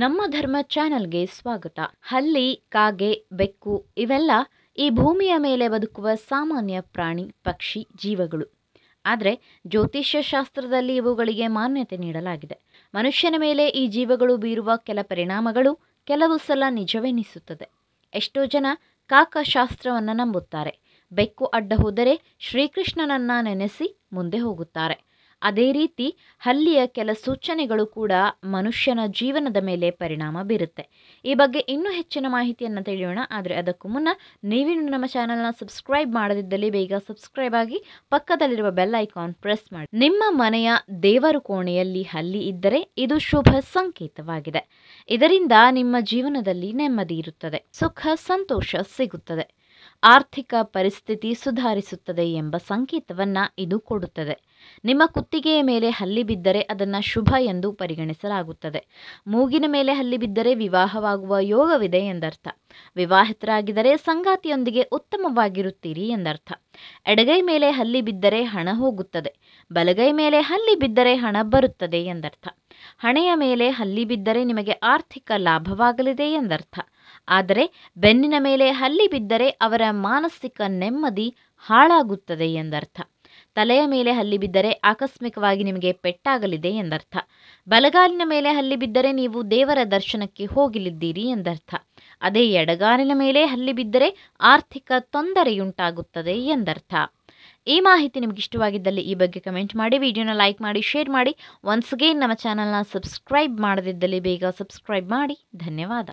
ನಮ್ಮ ಧರ್ಮ ಚಾನಲ್ಗೆ ಸ್ವಾಗತ ಹಲ್ಲಿ ಕಾಗೆ ಬೆಕ್ಕು ಇವೆಲ್ಲ ಈ ಭೂಮಿಯ ಮೇಲೆ ಬದುಕುವ ಸಾಮಾನ್ಯ ಪ್ರಾಣಿ ಪಕ್ಷಿ ಜೀವಗಳು ಆದರೆ ಜ್ಯೋತಿಷ್ಯ ಶಾಸ್ತ್ರದಲ್ಲಿ ಇವುಗಳಿಗೆ ಮಾನ್ಯತೆ ನೀಡಲಾಗಿದೆ ಮನುಷ್ಯನ ಮೇಲೆ ಈ ಜೀವಗಳು ಬೀರುವ ಕೆಲ ಪರಿಣಾಮಗಳು ಕೆಲವು ಸಲ ನಿಜವೆನಿಸುತ್ತದೆ ಎಷ್ಟೋ ಜನ ಕಾಕಶಾಸ್ತ್ರವನ್ನು ನಂಬುತ್ತಾರೆ ಬೆಕ್ಕು ಅಡ್ಡ ಹೋದರೆ ಶ್ರೀಕೃಷ್ಣನನ್ನ ನೆನೆಸಿ ಮುಂದೆ ಹೋಗುತ್ತಾರೆ ಅದೇ ರೀತಿ ಹಲ್ಲಿಯ ಕೆಲ ಸೂಚನೆಗಳು ಕೂಡ ಮನುಷ್ಯನ ಜೀವನದ ಮೇಲೆ ಪರಿಣಾಮ ಬೀರುತ್ತೆ ಈ ಬಗ್ಗೆ ಇನ್ನೂ ಹೆಚ್ಚಿನ ಮಾಹಿತಿಯನ್ನು ತಿಳಿಯೋಣ ಆದರೆ ಅದಕ್ಕೂ ಮುನ್ನ ನೀವಿನ್ನು ನಮ್ಮ ಚಾನಲ್ನ ಸಬ್ಸ್ಕ್ರೈಬ್ ಮಾಡದಿದ್ದಲ್ಲಿ ಬೇಗ ಸಬ್ಸ್ಕ್ರೈಬ್ ಆಗಿ ಪಕ್ಕದಲ್ಲಿರುವ ಬೆಲ್ ಐಕಾನ್ ಪ್ರೆಸ್ ಮಾಡಿ ನಿಮ್ಮ ಮನೆಯ ದೇವರು ಕೋಣೆಯಲ್ಲಿ ಹಲ್ಲಿ ಇದ್ದರೆ ಇದು ಶುಭ ಸಂಕೇತವಾಗಿದೆ ಇದರಿಂದ ನಿಮ್ಮ ಜೀವನದಲ್ಲಿ ನೆಮ್ಮದಿ ಇರುತ್ತದೆ ಸುಖ ಸಂತೋಷ ಸಿಗುತ್ತದೆ ಆರ್ಥಿಕ ಪರಿಸ್ಥಿತಿ ಸುಧಾರಿಸುತ್ತದೆ ಎಂಬ ಸಂಕೇತವನ್ನು ಇದು ಕೊಡುತ್ತದೆ ನಿಮ್ಮ ಕುತ್ತಿಗೆಯ ಮೇಲೆ ಹಲ್ಲಿ ಬಿದ್ದರೆ ಅದನ್ನು ಶುಭ ಎಂದು ಪರಿಗಣಿಸಲಾಗುತ್ತದೆ ಮೂಗಿನ ಮೇಲೆ ಹಲ್ಲಿ ಬಿದ್ದರೆ ವಿವಾಹವಾಗುವ ಯೋಗವಿದೆ ಎಂದರ್ಥ ವಿವಾಹಿತರಾಗಿದ್ದರೆ ಸಂಗಾತಿಯೊಂದಿಗೆ ಉತ್ತಮವಾಗಿರುತ್ತೀರಿ ಎಂದರ್ಥ ಎಡಗೈ ಮೇಲೆ ಹಲ್ಲಿ ಬಿದ್ದರೆ ಹಣ ಹೋಗುತ್ತದೆ ಬಲಗೈ ಮೇಲೆ ಹಲ್ಲಿ ಬಿದ್ದರೆ ಹಣ ಬರುತ್ತದೆ ಎಂದರ್ಥ ಹಣೆಯ ಮೇಲೆ ಹಲ್ಲಿ ಬಿದ್ದರೆ ನಿಮಗೆ ಆರ್ಥಿಕ ಲಾಭವಾಗಲಿದೆ ಎಂದರ್ಥ ಆದರೆ ಬೆನ್ನಿನ ಮೇಲೆ ಹಲ್ಲಿ ಬಿದ್ದರೆ ಅವರ ಮಾನಸಿಕ ನೆಮ್ಮದಿ ಹಾಳಾಗುತ್ತದೆ ಎಂದರ್ಥ ತಲೆಯ ಮೇಲೆ ಹಲ್ಲಿ ಬಿದ್ದರೆ ಆಕಸ್ಮಿಕವಾಗಿ ನಿಮಗೆ ಪೆಟ್ಟಾಗಲಿದೆ ಎಂದರ್ಥ ಬಲಗಾಲಿನ ಮೇಲೆ ಹಲ್ಲಿ ಬಿದ್ದರೆ ನೀವು ದೇವರ ದರ್ಶನಕ್ಕೆ ಹೋಗಲಿದ್ದೀರಿ ಎಂದರ್ಥ ಅದೇ ಎಡಗಾಲಿನ ಮೇಲೆ ಹಲ್ಲಿ ಬಿದ್ದರೆ ಆರ್ಥಿಕ ತೊಂದರೆಯುಂಟಾಗುತ್ತದೆ ಎಂದರ್ಥ ಈ ಮಾಹಿತಿ ನಿಮಗೆ ಇಷ್ಟವಾಗಿದ್ದಲ್ಲಿ ಈ ಬಗ್ಗೆ ಕಮೆಂಟ್ ಮಾಡಿ ವಿಡಿಯೋನ ಲೈಕ್ ಮಾಡಿ ಶೇರ್ ಮಾಡಿ ಒನ್ಸ್ ಅಗೇನ್ ನಮ್ಮ ಚಾನಲ್ನ ಸಬ್ಸ್ಕ್ರೈಬ್ ಮಾಡದಿದ್ದಲ್ಲಿ ಬೇಗ ಸಬ್ಸ್ಕ್ರೈಬ್ ಮಾಡಿ ಧನ್ಯವಾದ